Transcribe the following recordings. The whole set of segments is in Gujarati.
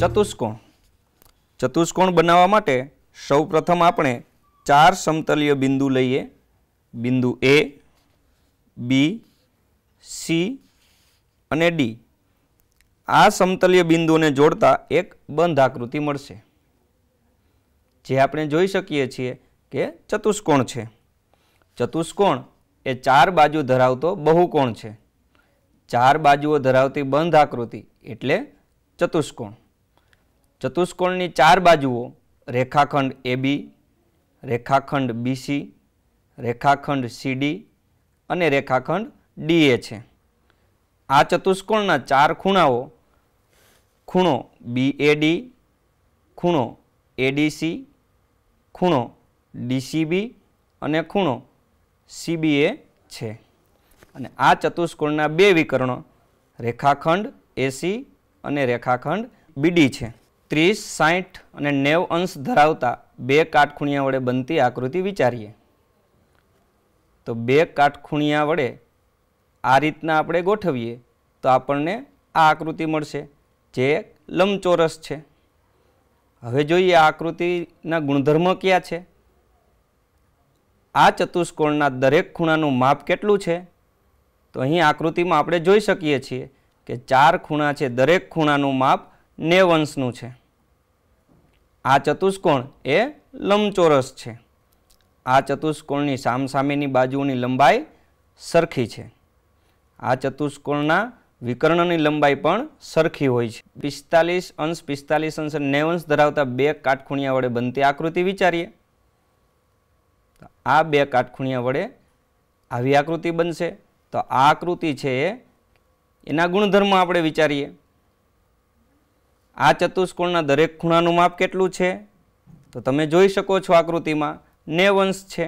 ચતુષ્કોણ ચતુષ્કોણ બનાવવા માટે સૌપ્રથમ આપણે ચાર સમતલીય બિંદુ લઈએ બિંદુ એ બી સી અને ડી આ સમતલીય બિંદુઓને જોડતા એક બંધ આકૃતિ મળશે જે આપણે જોઈ શકીએ છીએ કે ચતુષ્કોણ છે ચતુષ્કોણ એ ચાર બાજુ ધરાવતો બહુકોણ છે ચાર બાજુઓ ધરાવતી બંધ આકૃતિ એટલે ચતુષ્કોણ ચતુષ્કોણની ચાર બાજુઓ રેખાખંડ એબી રેખાખંડ બીસી રેખાખંડ સીડી અને રેખાખંડ ડીએ છે આ ચતુષ્કોણના ચાર ખૂણાઓ ખૂણો બીએડી ખૂણો એડીસી ખૂણો ડીસીબી અને ખૂણો સીબીએ છે અને આ ચતુષ્કોણના બે વિકર્ણો રેખાખંડ એસી અને રેખાખંડ બીડી છે ત્રીસ સાહીઠ અને નેવ અંશ ધરાવતા બે કાટખૂણિયા વડે બનતી આકૃતિ વિચારીએ તો બે કાટખૂણિયા વડે આ રીતના આપણે ગોઠવીએ તો આપણને આ આકૃતિ મળશે જે લંબચોરસ છે હવે જોઈએ આકૃતિના ગુણધર્મો કયા છે આ ચતુષ્કોણના દરેક ખૂણાનું માપ કેટલું છે તો અહીં આકૃતિમાં આપણે જોઈ શકીએ છીએ કે ચાર ખૂણા છે દરેક ખૂણાનું માપ નેવ અંશનું છે આ ચતુષ્કોણ એ લંબચોરસ છે આ ચતુષ્કોણની સામસામેની બાજુઓની લંબાઈ સરખી છે આ ચતુષ્કોણના વિકર્ણની લંબાઈ પણ સરખી હોય છે પિસ્તાલીસ અંશ પિસ્તાલીસ અંશ અને નેવંશ ધરાવતા બે કાટખૂણિયા વડે બનતી આકૃતિ વિચારીએ આ બે કાટખૂણિયા વડે આવી આકૃતિ બનશે તો આ આકૃતિ છે એના ગુણધર્મ આપણે વિચારીએ આ ચતુષ્કોણના દરેક ખૂણાનું માપ કેટલું છે તો તમે જોઈ શકો છો આકૃતિમાં નેવંશ છે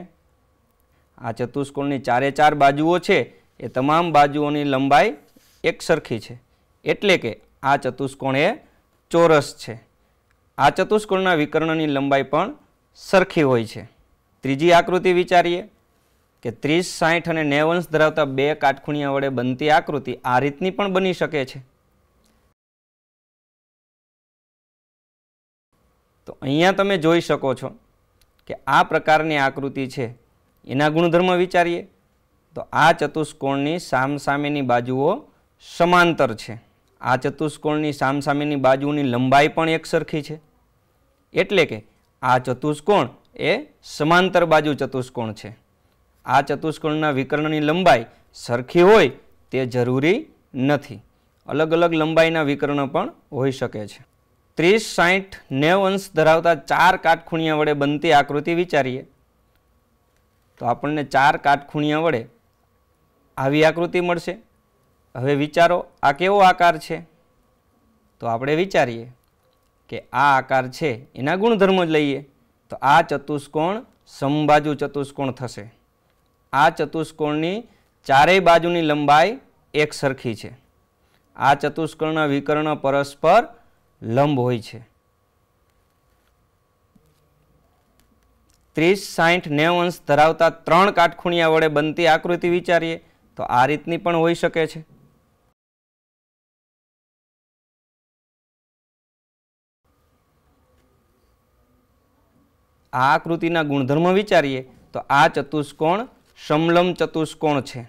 આ ચતુષ્કોણની ચારે ચાર બાજુઓ છે એ તમામ બાજુઓની લંબાઈ એક સરખી છે એટલે કે આ ચતુષ્કોણ એ ચોરસ છે આ ચતુષ્કોણના વિકર્ણની લંબાઈ પણ સરખી હોય છે ત્રીજી આકૃતિ વિચારીએ કે ત્રીસ સાઠ અને નેવંશ ધરાવતા બે કાટખૂણિયા વડે બનતી આકૃતિ આ રીતની પણ બની શકે છે તો અહીંયા તમે જોઈ શકો છો કે આ પ્રકારની આકૃતિ છે એના ગુણધર્મ વિચારીએ તો આ ચતુષ્કોણની સામસામેની બાજુઓ સમાંતર છે આ ચતુષ્કોણની સામસામેની બાજુની લંબાઈ પણ એક સરખી છે એટલે કે આ ચતુષ્કોણ એ સમાંતર બાજુ ચતુષ્કોણ છે આ ચતુષ્કોણના વિકર્ણની લંબાઈ સરખી હોય તે જરૂરી નથી અલગ અલગ લંબાઈના વિકર્ણ પણ હોઈ શકે છે ત્રીસ સાઠ નેવ અંશ ધરાવતા ચાર કાટખૂણિયા વડે બનતી આકૃતિ વિચારીએ તો આપણને ચાર કાટખૂણિયા વડે આવી આકૃતિ મળશે હવે વિચારો આ કેવો આકાર છે તો આપણે વિચારીએ કે આ આકાર છે એના ગુણધર્મો જ લઈએ તો આ ચતુષ્કોણ સમબાજુ ચતુષ્કોણ થશે આ ચતુષ્કોણની ચારેય બાજુની લંબાઈ એક સરખી છે આ ચતુષ્કોણના વિકર્ણ પરસ્પર લંબ હોય છે ત્રીસ સાઠ નેવ અંશ ધરાવતા ત્રણ કાટખૂણિયા વડે બનતી આકૃતિ વિચારીએ તો આ રીતની પણ હોઈ શકે છે આ આકૃતિના ગુણધર્મ વિચારીએ તો આ ચતુષ્કોણ સમલમ ચતુષ્કોણ છે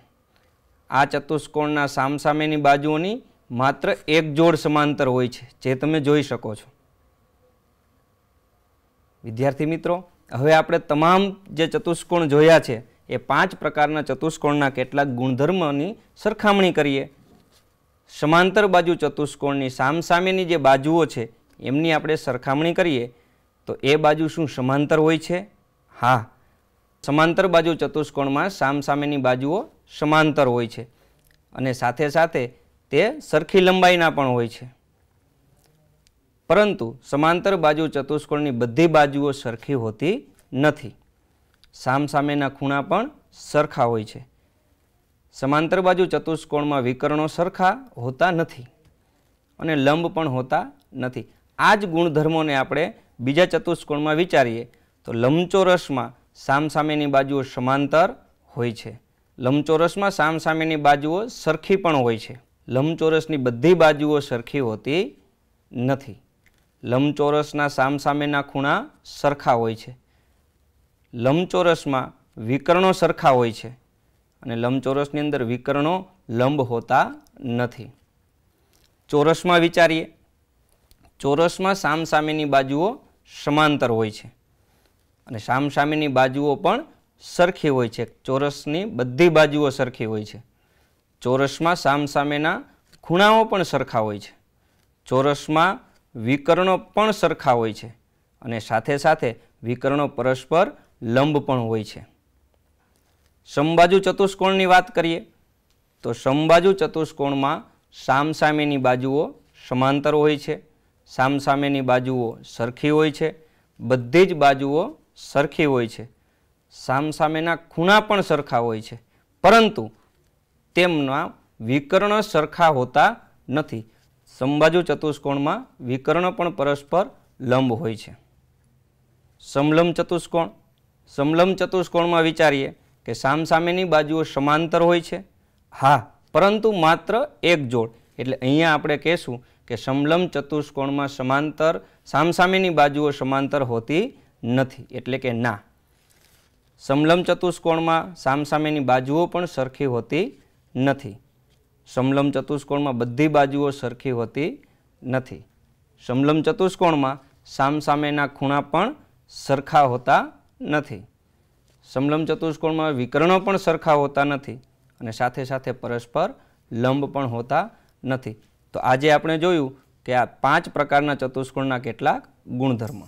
આ ચતુષ્કોણના સામસામેની બાજુઓની માત્ર એક જોડ સમાંતર હોય છે જે તમે જોઈ શકો છો વિદ્યાર્થી મિત્રો હવે આપણે તમામ જે ચતુષ્કોણ જોયા છે એ પાંચ પ્રકારના ચતુષ્કોણના કેટલાક ગુણધર્મોની સરખામણી કરીએ સમાંતર બાજુ ચતુષ્કોણની સામસામેની જે બાજુઓ છે એમની આપણે સરખામણી કરીએ તો એ બાજુ શું સમાંતર હોય છે હા સમાંતર બાજુ ચતુષ્કોણમાં સામસામેની બાજુઓ સમાંતર હોય છે અને સાથે સાથે તે સરખી લંબાઈના પણ હોય છે પરંતુ સમાંતર બાજુ ચતુષ્કોણની બધી બાજુઓ સરખી હોતી નથી સામસામેના ખૂણા પણ સરખા હોય છે સમાંતર બાજુ ચતુષ્કોણમાં વિકર્ણો સરખા હોતા નથી અને લંબ પણ હોતા નથી આ જ ગુણધર્મોને આપણે બીજા ચતુષ્કોણમાં વિચારીએ તો લંબચોરસમાં સામસામેની બાજુઓ સમાંતર હોય છે લંબચોરસમાં સામસામેની બાજુઓ સરખી પણ હોય છે લંબચોરસની બધી બાજુઓ સરખી હોતી નથી લંબચોરસના સામસામેના ખૂણા સરખા હોય છે લંબચોરસમાં વિકર્ણો સરખા હોય છે અને લંબચોરસની અંદર વિકર્ણો લંબ હોતા નથી ચોરસમાં વિચારીએ ચોરસમાં સામસામેની બાજુઓ સમાંતર હોય છે અને સામસામેની બાજુઓ પણ સરખી હોય છે ચોરસની બધી બાજુઓ સરખી હોય છે ચોરસમાં સામસામેના ખૂણાઓ પણ સરખા હોય છે ચોરસમાં વિકર્ણો પણ સરખા હોય છે અને સાથે સાથે વિકર્ણો પરસ્પર લંબ પણ હોય છે સમબાજુ ચતુષ્કોણની વાત કરીએ તો સમબાજુ ચતુષ્કોણમાં સામસામેની બાજુઓ સમાંતર હોય છે સામસામેની બાજુઓ સરખી હોય છે બધી જ બાજુઓ સરખી હોય છે સામસામેના ખૂણા પણ સરખા હોય છે પરંતુ તેમના વિકર્ણ સરખા હોતા નથી સમબાજુ ચતુષ્કોણમાં વિકર્ણ પણ પરસ્પર લંબ હોય છે સમલંબ ચતુષ્કોણ સમલંબ ચતુષ્કોણમાં વિચારીએ કે સામસામેની બાજુઓ સમાંતર હોય છે હા પરંતુ માત્ર એક જોડ એટલે અહીંયા આપણે કહેશું કે સમલંબ ચતુષ્કોણમાં સમાંતર સામસામેની બાજુઓ સમાંતર હોતી નથી એટલે કે ના સમલંબ ચતુષ્કોણમાં સામસામેની બાજુઓ પણ સરખી હોતી નથી સમલમ ચતુષ્કોણમાં બધી બાજુઓ સરખી હોતી નથી સમલમ ચતુષ્કોણમાં સામસામેના ખૂણા પણ સરખા હોતા નથી સમલમ ચતુષ્કોણમાં વિકર્ણો પણ સરખા હોતા નથી અને સાથે સાથે પરસ્પર લંબ પણ હોતા નથી તો આજે આપણે જોયું કે આ પાંચ પ્રકારના ચતુષ્કોણના કેટલાક ગુણધર્મો